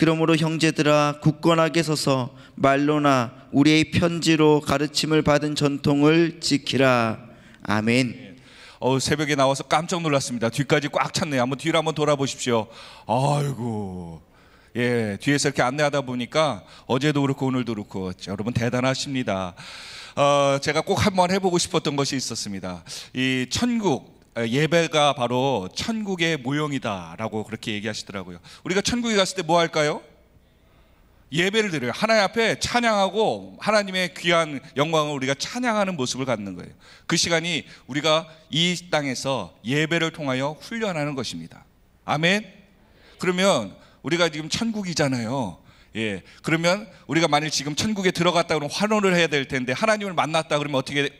그러므로 형제들아 굳건하게 서서 말로나 우리의 편지로 가르침을 받은 전통을 지키라. 아멘. 어 새벽에 나와서 깜짝 놀랐습니다. 뒤까지 꽉 찼네요. 한번 뒤를 한번 돌아보십시오. 아이고. 예, 뒤에서 이렇게 안내하다 보니까 어제도 그렇고 오늘도 그렇고 여러분 대단하십니다. 어, 제가 꼭 한번 해보고 싶었던 것이 있었습니다. 이 천국 예배가 바로 천국의 모형이다라고 그렇게 얘기하시더라고요. 우리가 천국에 갔을 때 뭐 할까요? 예배를 드려요. 하나님 앞에 찬양하고 하나님의 귀한 영광을 우리가 찬양하는 모습을 갖는 거예요. 그 시간이 우리가 이 땅에서 예배를 통하여 훈련하는 것입니다. 아멘. 그러면 우리가 지금 천국이잖아요. 예. 그러면 우리가 만일 지금 천국에 들어갔다 그러면 환호를 해야 될 텐데 하나님을 만났다 그러면 어떻게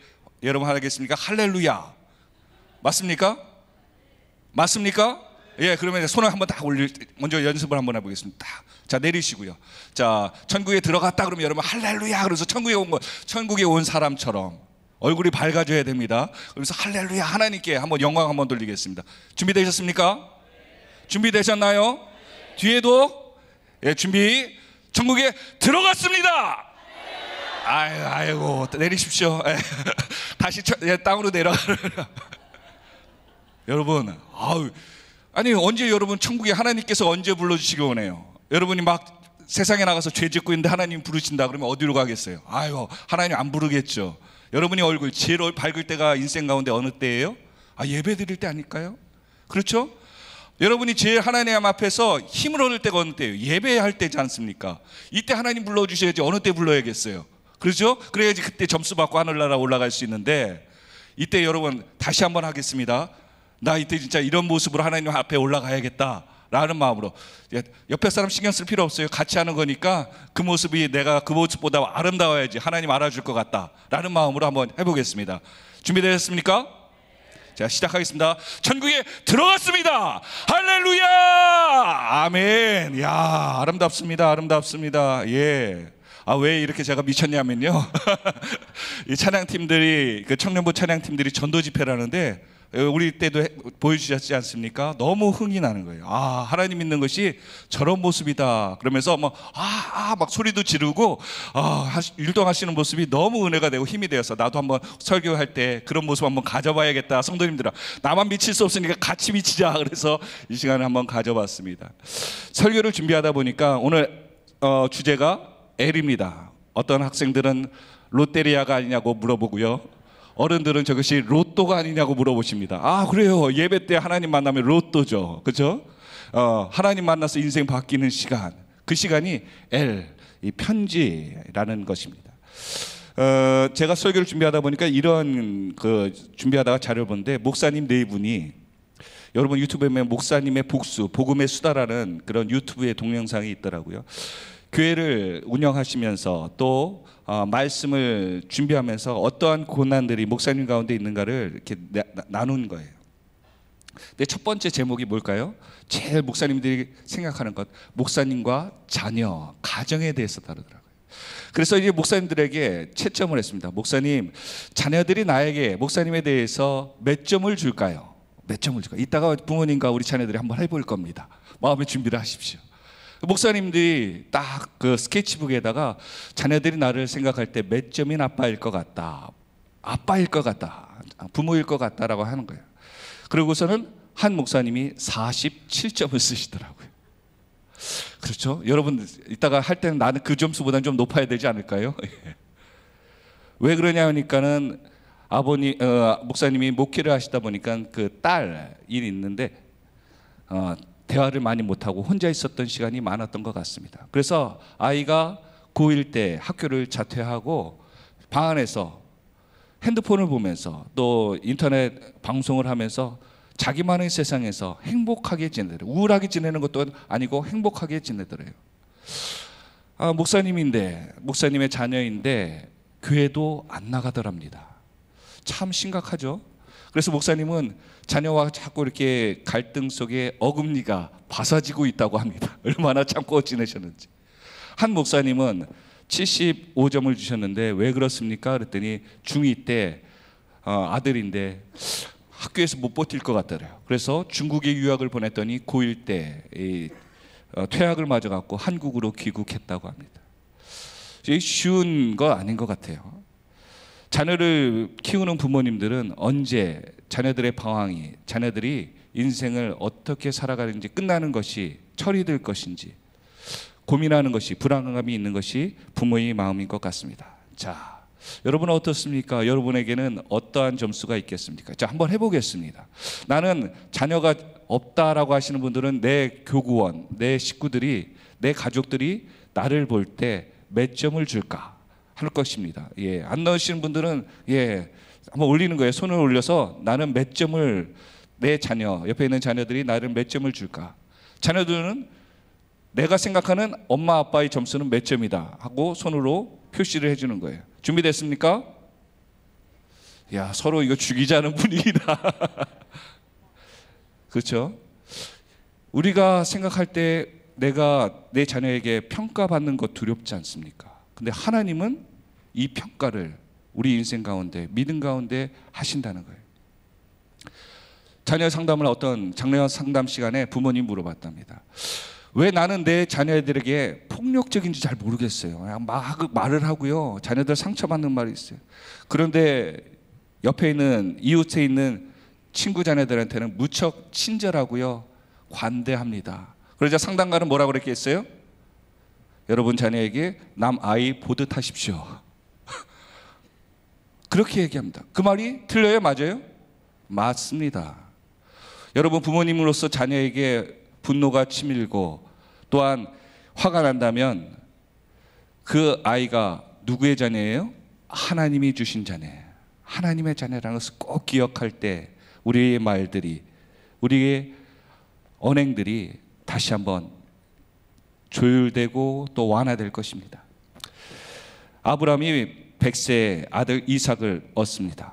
여러분 하겠습니까? 할렐루야. 맞습니까? 맞습니까? 예, 그러면 손을 한번 딱 올릴, 먼저 연습을 한번 해보겠습니다. 자, 내리시고요. 자, 천국에 들어갔다 그러면 여러분 할렐루야! 그래서 천국에 온 거, 천국에 온 사람처럼 얼굴이 밝아져야 됩니다. 그러면서 할렐루야! 하나님께 한번 영광 한번 돌리겠습니다. 준비되셨습니까? 준비되셨나요? 뒤에도, 예, 준비. 천국에 들어갔습니다! 아유, 아이고, 내리십시오. 다시 예, 땅으로 내려가 여러분, 아우, 아니 언제 여러분 천국에 하나님께서 언제 불러주시기 원해요? 여러분이 막 세상에 나가서 죄 짓고 있는데 하나님 부르신다 그러면 어디로 가겠어요? 아유, 하나님 안 부르겠죠. 여러분이 얼굴 제일 밝을 때가 인생 가운데 어느 때예요? 아, 예배 드릴 때 아닐까요? 그렇죠? 여러분이 제일 하나님 앞에서 힘을 얻을 때가 어느 때예요? 예배할 때지 않습니까? 이때 하나님 불러주셔야지 어느 때 불러야겠어요? 그렇죠? 그래야지 그때 점수 받고 하늘나라 올라갈 수 있는데 이때 여러분 다시 한번 하겠습니다. 나 이때 진짜 이런 모습으로 하나님 앞에 올라가야겠다. 라는 마음으로 옆에 사람 신경 쓸 필요 없어요. 같이 하는 거니까 그 모습이 내가 그 모습보다 아름다워야지 하나님 알아줄 것 같다. 라는 마음으로 한번 해보겠습니다. 준비되셨습니까? 자, 시작하겠습니다. 천국에 들어갔습니다. 할렐루야! 아멘. 야, 아름답습니다. 아름답습니다. 예. 아, 왜 이렇게 제가 미쳤냐면요. 이 찬양팀들이, 그 청년부 찬양팀들이 전도 집회를 하는데 우리 때도 보여주셨지 않습니까? 너무 흥이 나는 거예요. 아, 하나님 믿는 것이 저런 모습이다. 그러면서 뭐, 아, 아, 막 소리도 지르고, 아, 율동하시는 모습이 너무 은혜가 되고 힘이 되어서 나도 한번 설교할 때 그런 모습 한번 가져봐야겠다. 성도님들아, 나만 미칠 수 없으니까 같이 미치자. 그래서 이 시간을 한번 가져봤습니다. 설교를 준비하다 보니까 오늘 어, 주제가 L입니다. 어떤 학생들은 롯데리아가 아니냐고 물어보고요. 어른들은 저것이 로또가 아니냐고 물어보십니다. 아, 그래요. 예배 때 하나님 만나면 로또죠. 그죠? 어, 하나님 만나서 인생 바뀌는 시간. 그 시간이 L, 이 편지라는 것입니다. 어, 제가 설교를 준비하다 보니까 이런 그 준비하다가 자료를 보데 목사님 네 분이 여러분 유튜브에 보면 목사님의 복수, 복음의 수다라는 그런 유튜브의 동영상이 있더라고요. 교회를 운영하시면서 또 어, 말씀을 준비하면서 어떠한 고난들이 목사님 가운데 있는가를 이렇게 나, 나눈 거예요. 근데 첫 번째 제목이 뭘까요? 제일 목사님들이 생각하는 것 목사님과 자녀 가정에 대해서 다루더라고요. 그래서 이제 목사님들에게 채점을 했습니다. 목사님 자녀들이 나에게 목사님에 대해서 몇 점을 줄까요? 몇 점을 줄까 이따가 부모님과 우리 자녀들이 한번 해볼 겁니다. 마음의 준비를 하십시오. 목사님들이 딱 그 스케치북에다가 자녀들이 나를 생각할 때 몇 점인 아빠일 것 같다. 아빠일 것 같다. 부모일 것 같다라고 하는 거예요. 그러고서는 한 목사님이 47점을 쓰시더라고요. 그렇죠? 여러분 이따가 할 때는 나는 그 점수보다는 좀 높아야 되지 않을까요? 예. 왜 그러냐 하니까는 아버님 어, 목사님이 목회를 하시다 보니까 그 딸이 있는데 어, 대화를 많이 못하고 혼자 있었던 시간이 많았던 것 같습니다. 그래서 아이가 고1 때 학교를 자퇴하고 방 안에서 핸드폰을 보면서 또 인터넷 방송을 하면서 자기만의 세상에서 행복하게 지내더래요. 우울하게 지내는 것도 아니고 행복하게 지내더래요. 아, 목사님인데, 목사님의 자녀인데, 교회도 안 나가더랍니다. 참 심각하죠? 그래서 목사님은 자녀와 자꾸 이렇게 갈등 속에 어금니가 바사지고 있다고 합니다. 얼마나 참고 지내셨는지. 한 목사님은 75점을 주셨는데 왜 그렇습니까? 그랬더니 중2 때 어, 아들인데 학교에서 못 버틸 것 같더래요. 그래서 중국에 유학을 보냈더니 고1 때 이, 어, 퇴학을 맞아갖고 한국으로 귀국했다고 합니다. 쉬운 거 아닌 것 같아요. 자녀를 키우는 부모님들은 언제 자녀들의 방황이 자녀들이 인생을 어떻게 살아가는지 끝나는 것이 처리될 것인지 고민하는 것이 불안감이 있는 것이 부모의 마음인 것 같습니다. 자, 여러분은 어떻습니까? 여러분에게는 어떠한 점수가 있겠습니까? 자, 한번 해보겠습니다. 나는 자녀가 없다라고 하시는 분들은 내 교구원, 내 식구들이, 내 가족들이 나를 볼 때 몇 점을 줄까? 할 것입니다. 예, 안 넣으시는 분들은 예, 한번 올리는 거예요. 손을 올려서 나는 몇 점을 내 자녀 옆에 있는 자녀들이 나를 몇 점을 줄까? 자녀들은 내가 생각하는 엄마 아빠의 점수는 몇 점이다 하고 손으로 표시를 해주는 거예요. 준비됐습니까? 야 서로 이거 죽이자는 분위기다. 그렇죠? 우리가 생각할 때 내가 내 자녀에게 평가받는 것 두렵지 않습니까? 근데 하나님은 이 평가를 우리 인생 가운데 믿음 가운데 하신다는 거예요. 자녀 상담을 어떤 장례 상담 시간에 부모님 물어봤답니다. 왜 나는 내 자녀들에게 폭력적인지 잘 모르겠어요. 막 말을 하고요. 자녀들 상처받는 말이 있어요. 그런데 옆에 있는 이웃에 있는 친구 자녀들한테는 무척 친절하고요. 관대합니다. 그러자 상담가는 뭐라고 그랬겠어요? 여러분 자녀에게 남 아이 보듯 하십시오. 그렇게 얘기합니다. 그 말이 틀려요? 맞아요? 맞습니다. 여러분 부모님으로서 자녀에게 분노가 치밀고 또한 화가 난다면 그 아이가 누구의 자녀예요? 하나님이 주신 자녀. 하나님의 자녀라는 것을 꼭 기억할 때 우리의 말들이 우리의 언행들이 다시 한번 조율되고 또 완화될 것입니다. 아브라함이 백세 아들 이삭을 얻습니다.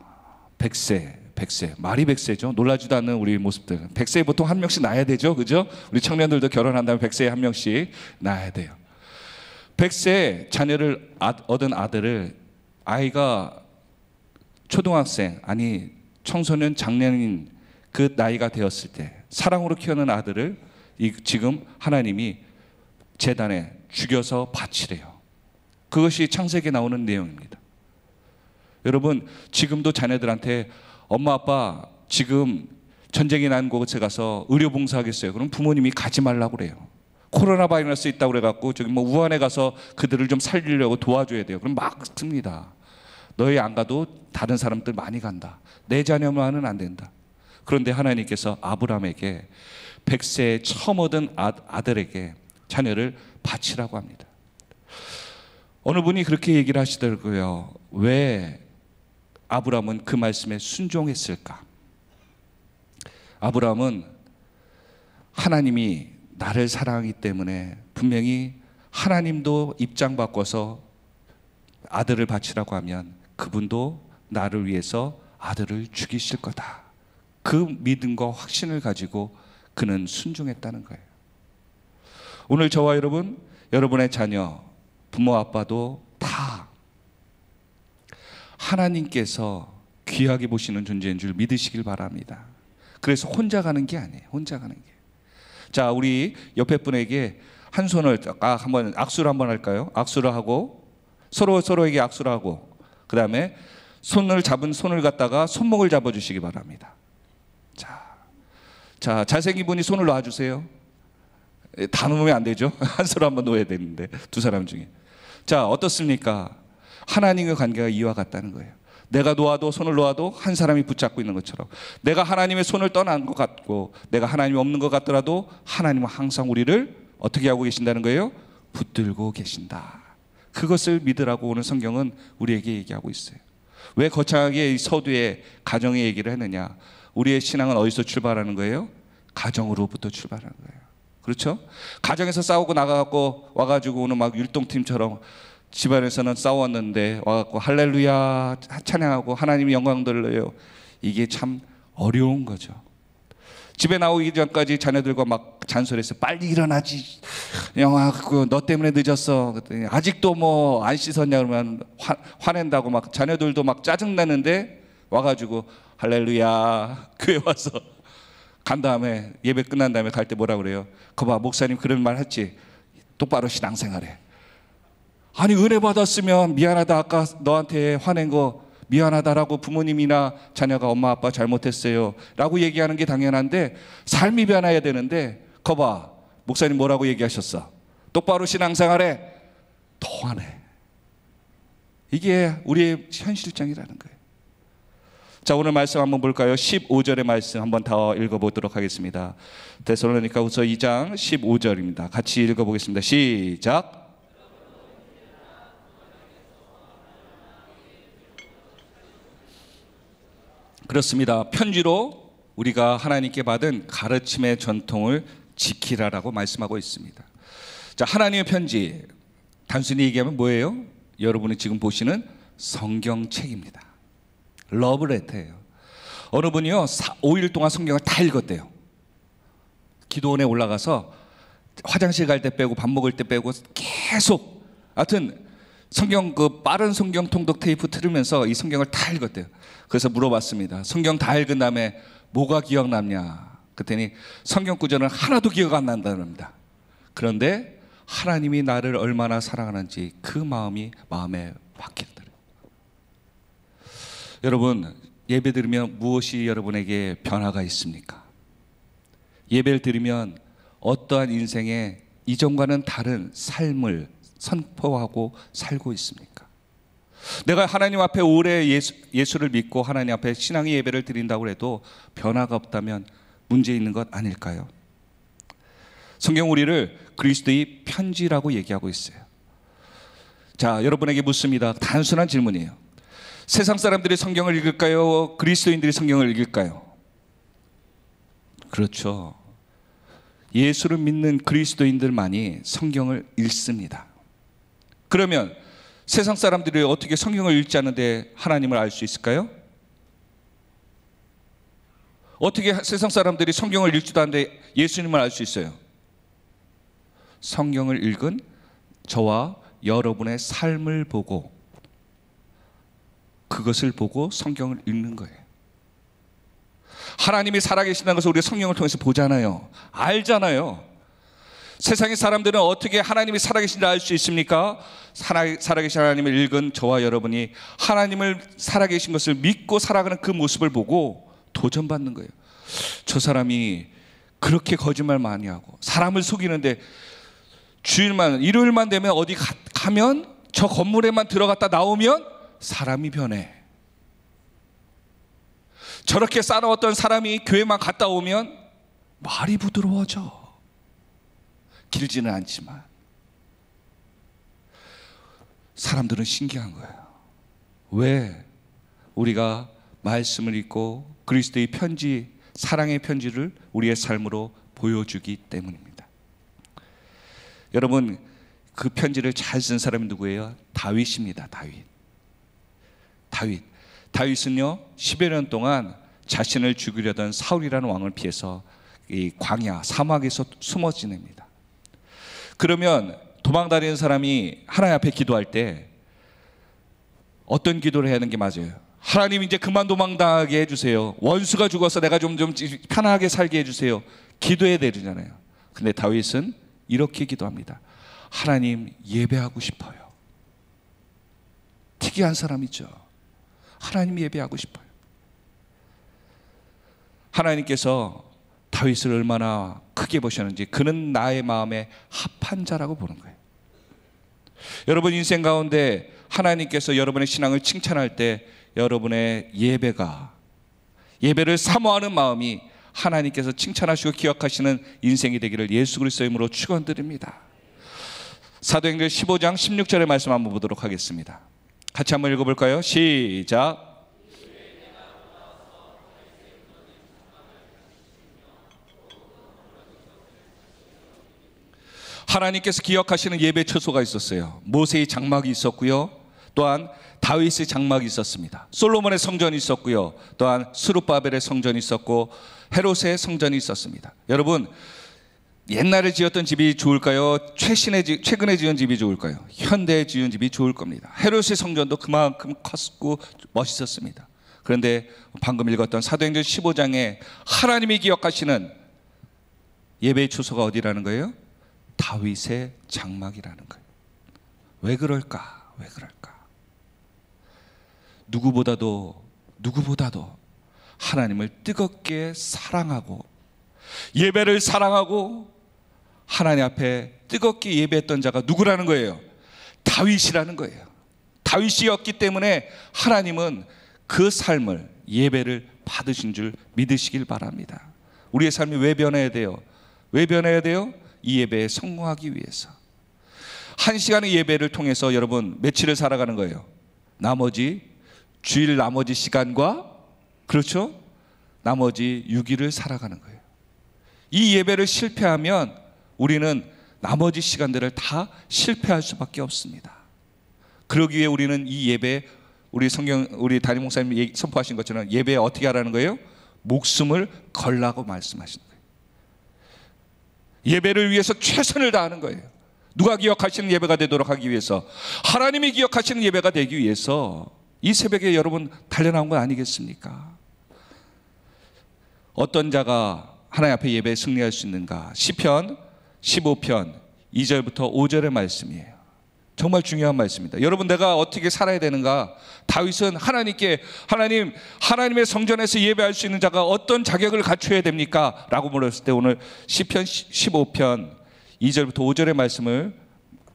백세, 백세. 말이 백세죠. 놀라지도 않는 우리 모습들. 백세에 보통 한 명씩 낳아야 되죠. 그죠? 우리 청년들도 결혼한다면 백세에 한 명씩 낳아야 돼요. 백세 자녀를 얻은 아들을 아이가 초등학생, 아니 청소년 장년인 그 나이가 되었을 때 사랑으로 키우는 아들을 지금 하나님이 재단에 죽여서 바치래요. 그것이 창세기에 나오는 내용입니다. 여러분, 지금도 자녀들한테 엄마, 아빠, 지금 전쟁이 난 곳에 가서 의료 봉사하겠어요. 그럼 부모님이 가지 말라고 그래요. 코로나 바이러스 있다고 그래갖고 저기 뭐 우한에 가서 그들을 좀 살리려고 도와줘야 돼요. 그럼 막 씁니다. 너희 안 가도 다른 사람들 많이 간다. 내 자녀만은 안 된다. 그런데 하나님께서 아브람에게 백세에 처음 얻은 아, 아들에게 자녀를 바치라고 합니다. 어느 분이 그렇게 얘기를 하시더라고요. 왜 아브라함은 그 말씀에 순종했을까? 아브라함은 하나님이 나를 사랑하기 때문에 분명히 하나님도 입장 바꿔서 아들을 바치라고 하면 그분도 나를 위해서 아들을 죽이실 거다. 그 믿음과 확신을 가지고 그는 순종했다는 거예요. 오늘 저와 여러분, 여러분의 자녀, 부모 아빠도 다 하나님께서 귀하게 보시는 존재인 줄 믿으시길 바랍니다. 그래서 혼자 가는 게 아니에요. 혼자 가는 게. 자, 우리 옆에 분에게 한 손을 아, 한번 악수를 한번 할까요? 악수를 하고 서로 서로에게 악수를 하고 그다음에 손을 잡은 손을 갖다가 손목을 잡아 주시기 바랍니다. 자. 자, 잘생긴 분이 손을 놔 주세요. 예, 다 놓으면 안 되죠. 한 사람 한번 놓아야 되는데 두 사람 중에. 자, 어떻습니까? 하나님의 관계가 이와 같다는 거예요. 내가 놓아도 손을 놓아도 한 사람이 붙잡고 있는 것처럼 내가 하나님의 손을 떠난 것 같고 내가 하나님이 없는 것 같더라도 하나님은 항상 우리를 어떻게 하고 계신다는 거예요? 붙들고 계신다. 그것을 믿으라고 오늘 성경은 우리에게 얘기하고 있어요. 왜 거창하게 서두에 가정의 얘기를 했느냐? 우리의 신앙은 어디서 출발하는 거예요? 가정으로부터 출발하는 거예요. 그렇죠? 가정에서 싸우고 나가고 와가지고는 막 율동팀처럼 집안에서는 싸웠는데 와갖고 할렐루야 찬양하고 하나님 영광 돌려요. 이게 참 어려운 거죠. 집에 나오기 전까지 자녀들과 막 잔소리해서 빨리 일어나지. 영아, 그 너 때문에 늦었어. 아직도 뭐 안 씻었냐 그러면 화, 화낸다고 막 자녀들도 막 짜증내는데 와가지고 할렐루야 교회 와서 간 다음에 예배 끝난 다음에 갈 때 뭐라 그래요? 거봐 목사님 그런 말 했지. 똑바로 신앙생활해. 아니 은혜 받았으면 미안하다 아까 너한테 화낸 거 미안하다라고 부모님이나 자녀가 엄마 아빠 잘못했어요 라고 얘기하는 게 당연한데 삶이 변해야 되는데 거봐 목사님 뭐라고 얘기하셨어 똑바로 신앙생활에 통하네 이게 우리의 현실장이라는 거예요 자, 오늘 말씀 한번 볼까요? 15절의 말씀 한번 더 읽어보도록 하겠습니다. 대선로니까 우서 2장 15절입니다. 같이 읽어보겠습니다. 시작. 그렇습니다. 편지로 우리가 하나님께 받은 가르침의 전통을 지키라라고 말씀하고 있습니다. 자, 하나님의 편지. 단순히 얘기하면 뭐예요? 여러분이 지금 보시는 성경책입니다. 러브레터예요. 어느 분이요 5일 동안 성경을 다 읽었대요. 기도원에 올라가서 화장실 갈 때 빼고 밥 먹을 때 빼고 계속 하여튼 성경 그 빠른 성경 통독 테이프 틀으면서 이 성경을 다 읽었대요. 그래서 물어봤습니다. 성경 다 읽은 다음에 뭐가 기억남냐? 그랬더니 성경 구절은 하나도 기억 안난다니다 그런데 하나님이 나를 얼마나 사랑하는지 그 마음이 마음에 박힌다. 여러분 예배 드리면 무엇이 여러분에게 변화가 있습니까? 예배를 드리면 어떠한 인생에 이전과는 다른 삶을 선포하고 살고 있습니까? 내가 하나님 앞에 오래 예수, 를 믿고 하나님 앞에 신앙의 예배를 드린다고 해도 변화가 없다면 문제 있는 것 아닐까요? 성경 우리를 그리스도의 편지라고 얘기하고 있어요. 자, 여러분에게 묻습니다. 단순한 질문이에요. 세상 사람들이 성경을 읽을까요? 그리스도인들이 성경을 읽을까요? 그렇죠. 예수를 믿는 그리스도인들만이 성경을 읽습니다. 그러면 세상 사람들이 어떻게 성경을 읽지 않는데 하나님을 알 수 있을까요? 어떻게 세상 사람들이 성경을 읽지도 않는데 예수님을 알 수 있어요? 성경을 읽은 저와 여러분의 삶을 보고 그것을 보고 성경을 읽는 거예요. 하나님이 살아계신다는 것을 우리 성경을 통해서 보잖아요. 알잖아요. 세상의 사람들은 어떻게 하나님이 살아계신지 알 수 있습니까? 살아, 계신 하나님을 읽은 저와 여러분이 하나님을 살아계신 것을 믿고 살아가는 그 모습을 보고 도전받는 거예요. 저 사람이 그렇게 거짓말 많이 하고 사람을 속이는데 주일만 일요일만 되면 어디 가, 가면 저 건물에만 들어갔다 나오면 사람이 변해. 저렇게 싸나웠던 사람이 교회만 갔다 오면 말이 부드러워져. 길지는 않지만. 사람들은 신기한 거예요. 왜 우리가 말씀을 읽고 그리스도의 편지, 사랑의 편지를 우리의 삶으로 보여주기 때문입니다. 여러분, 그 편지를 잘 쓴 사람이 누구예요? 다윗입니다. 다윗. 다윗. 다윗은요, 10여 년 동안 자신을 죽이려던 사울이라는 왕을 피해서 이 광야, 사막에서 숨어 지냅니다. 그러면 도망 다니는 사람이 하나님 앞에 기도할 때 어떤 기도를 해야 하는 게 맞아요? 하나님 이제 그만 도망당하게 해주세요. 원수가 죽어서 내가 좀, 좀 편하게 살게 해주세요. 기도해야 되잖아요. 근데 다윗은 이렇게 기도합니다. 하나님 예배하고 싶어요. 특이한 사람이죠. 하나님 예배하고 싶어요. 하나님께서 다윗을 얼마나 크게 보셨는지 그는 나의 마음에 합한 자라고 보는 거예요. 여러분 인생 가운데 하나님께서 여러분의 신앙을 칭찬할 때 여러분의 예배가 예배를 사모하는 마음이 하나님께서 칭찬하시고 기억하시는 인생이 되기를 예수 그리스도의 이름으로 축원드립니다. 사도행전 15장 16절의 말씀 한번 보도록 하겠습니다. 같이 한번 읽어볼까요? 시작. 하나님께서 기억하시는 예배 처소가 있었어요. 모세의 장막이 있었고요. 또한 다윗의 장막이 있었습니다. 솔로몬의 성전이 있었고요. 또한 스룹바벨의 성전이 있었고 헤롯의 성전이 있었습니다. 여러분 옛날에 지었던 집이 좋을까요? 최신의 지, 최근에 지은 집이 좋을까요? 현대에 지은 집이 좋을 겁니다. 헤롯의 성전도 그만큼 컸고 멋있었습니다. 그런데 방금 읽었던 사도행전 15장에 하나님이 기억하시는 예배의 초소가 어디라는 거예요? 다윗의 장막이라는 거예요. 왜 그럴까? 왜 그럴까? 누구보다도 누구보다도 하나님을 뜨겁게 사랑하고 예배를 사랑하고 하나님 앞에 뜨겁게 예배했던 자가 누구라는 거예요? 다윗이라는 거예요. 다윗이었기 때문에 하나님은 그 삶을 예배를 받으신 줄 믿으시길 바랍니다. 우리의 삶이 왜 변해야 돼요? 왜 변해야 돼요? 이 예배에 성공하기 위해서. 한 시간의 예배를 통해서 여러분 며칠을 살아가는 거예요. 나머지 주일 나머지 시간과 그렇죠? 나머지 6일을 살아가는 거예요. 이 예배를 실패하면 우리는 나머지 시간들을 다 실패할 수밖에 없습니다. 그러기 위해 우리는 이 예배 우리 성경 우리 담임 목사님 선포하신 것처럼 예배 어떻게 하라는 거예요? 목숨을 걸라고 말씀하신 거예요. 예배를 위해서 최선을 다하는 거예요. 누가 기억하시는 예배가 되도록 하기 위해서 하나님이 기억하시는 예배가 되기 위해서 이 새벽에 여러분 달려나온 건 아니겠습니까? 어떤 자가 하나님 앞에 예배에 승리할 수 있는가? 시편 15편 2절부터 5절의 말씀이에요. 정말 중요한 말씀입니다. 여러분 내가 어떻게 살아야 되는가? 다윗은 하나님께 하나님 하나님의 성전에서 예배할 수 있는 자가 어떤 자격을 갖춰야 됩니까? 라고 물었을 때 오늘 시편 15편 2절부터 5절의 말씀을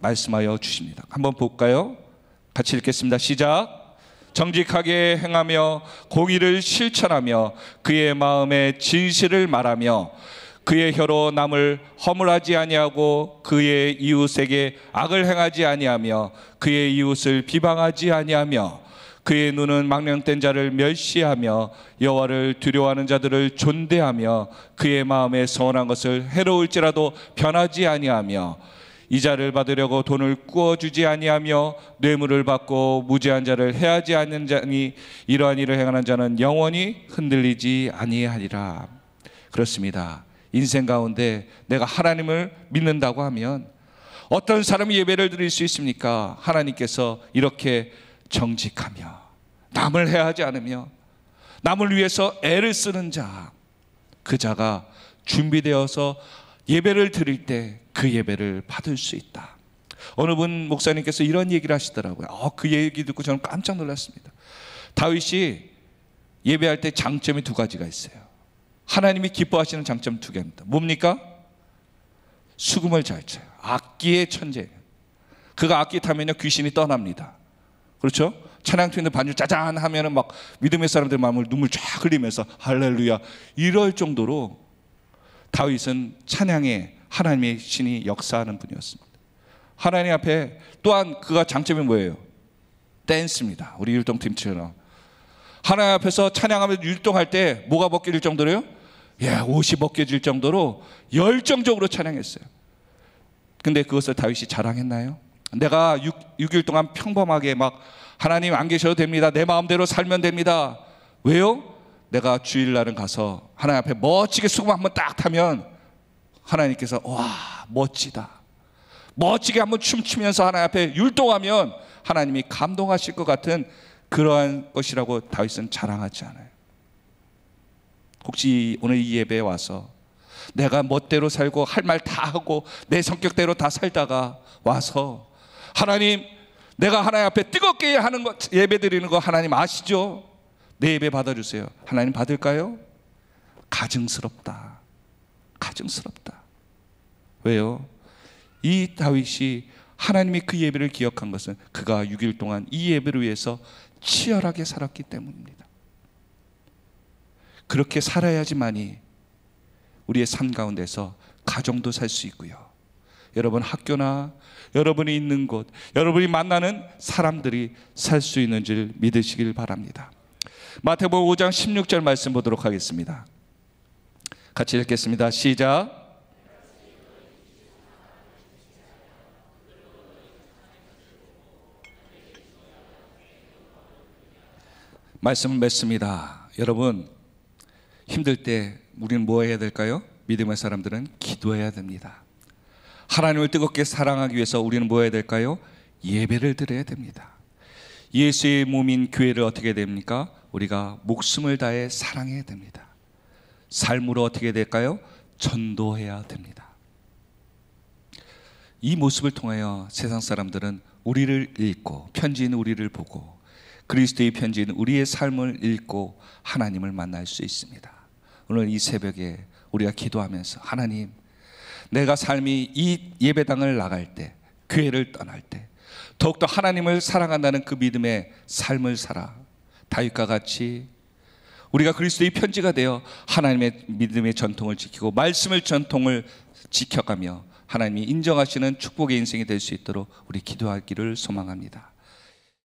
말씀하여 주십니다. 한번 볼까요? 같이 읽겠습니다. 시작. 정직하게 행하며 공의를 실천하며 그의 마음에 진실을 말하며 그의 혀로 남을 허물하지 아니하고 그의 이웃에게 악을 행하지 아니하며 그의 이웃을 비방하지 아니하며 그의 눈은 망령된 자를 멸시하며 여호와를 두려워하는 자들을 존대하며 그의 마음에 서운한 것을 해로울지라도 변하지 아니하며 이자를 받으려고 돈을 꾸어주지 아니하며 뇌물을 받고 무죄한 자를 해하지 않는 자니 이러한 일을 행하는 자는 영원히 흔들리지 아니하리라 그렇습니다. 인생 가운데 내가 하나님을 믿는다고 하면 어떤 사람이 예배를 드릴 수 있습니까? 하나님께서 이렇게 정직하며 남을 해하지 않으며 남을 위해서 애를 쓰는 자, 그 자가 준비되어서 예배를 드릴 때 그 예배를 받을 수 있다. 어느 분 목사님께서 이런 얘기를 하시더라고요. 어, 그 얘기 듣고 저는 깜짝 놀랐습니다. 다윗이 예배할 때 장점이 두 가지가 있어요. 하나님이 기뻐하시는 장점 두 개입니다. 뭡니까? 수금을 잘 쳐요. 악기의 천재. 그가 악기 타면 귀신이 떠납니다. 그렇죠? 찬양팀인 반주 짜잔 하면막 믿음의 사람들 마음을 눈물 쫙 흘리면서 할렐루야 이럴 정도로 다윗은 찬양에 하나님의 신이 역사하는 분이었습니다. 하나님 앞에 또한 그가 장점이 뭐예요? 댄스입니다. 우리 율동팀처럼 하나님 앞에서 찬양하면서 율동할 때 뭐가 벗겨 정도로요? 예, 옷이 벗겨질 정도로 열정적으로 찬양했어요. 근데 그것을 다윗이 자랑했나요? 내가 6, 6일 동안 평범하게 막 하나님 안 계셔도 됩니다. 내 마음대로 살면 됩니다. 왜요? 내가 주일날은 가서 하나님 앞에 멋지게 수금 한번 딱 타면 하나님께서 와 멋지다 멋지게 한번 춤추면서 하나님 앞에 율동하면 하나님이 감동하실 것 같은 그러한 것이라고 다윗은 자랑하지 않아요 혹시 오늘 이 예배에 와서 내가 멋대로 살고 할 말 다 하고 내 성격대로 다 살다가 와서 하나님 내가 하나님 앞에 뜨겁게 하는 것 예배 드리는 거 하나님 아시죠? 내 예배 받아주세요. 하나님 받을까요? 가증스럽다. 가증스럽다. 왜요? 이 다윗이 하나님이 그 예배를 기억한 것은 그가 6일 동안 이 예배를 위해서 치열하게 살았기 때문입니다. 그렇게 살아야지만이 우리의 삶 가운데서 가정도 살 수 있고요. 여러분 학교나 여러분이 있는 곳, 여러분이 만나는 사람들이 살 수 있는 줄 믿으시길 바랍니다. 마태복음 5장 16절 말씀 보도록 하겠습니다. 같이 읽겠습니다. 시작. 말씀을 맺습니다. 여러분, 힘들 때 우리는 뭐 해야 될까요? 믿음의 사람들은 기도해야 됩니다. 하나님을 뜨겁게 사랑하기 위해서 우리는 뭐 해야 될까요? 예배를 드려야 됩니다. 예수의 몸인 교회를 어떻게 됩니까? 우리가 목숨을 다해 사랑해야 됩니다. 삶으로 어떻게 될까요? 전도해야 됩니다. 이 모습을 통하여 세상 사람들은 우리를 읽고 편지인 우리를 보고 그리스도의 편지인 우리의 삶을 읽고 하나님을 만날 수 있습니다. 오늘 이 새벽에 우리가 기도하면서 하나님 내가 삶이 이 예배당을 나갈 때 교회를 떠날 때 더욱더 하나님을 사랑한다는 그 믿음의 삶을 살아 다윗과 같이 우리가 그리스도의 편지가 되어 하나님의 믿음의 전통을 지키고 말씀을 전통을 지켜가며 하나님이 인정하시는 축복의 인생이 될 수 있도록 우리 기도하기를 소망합니다.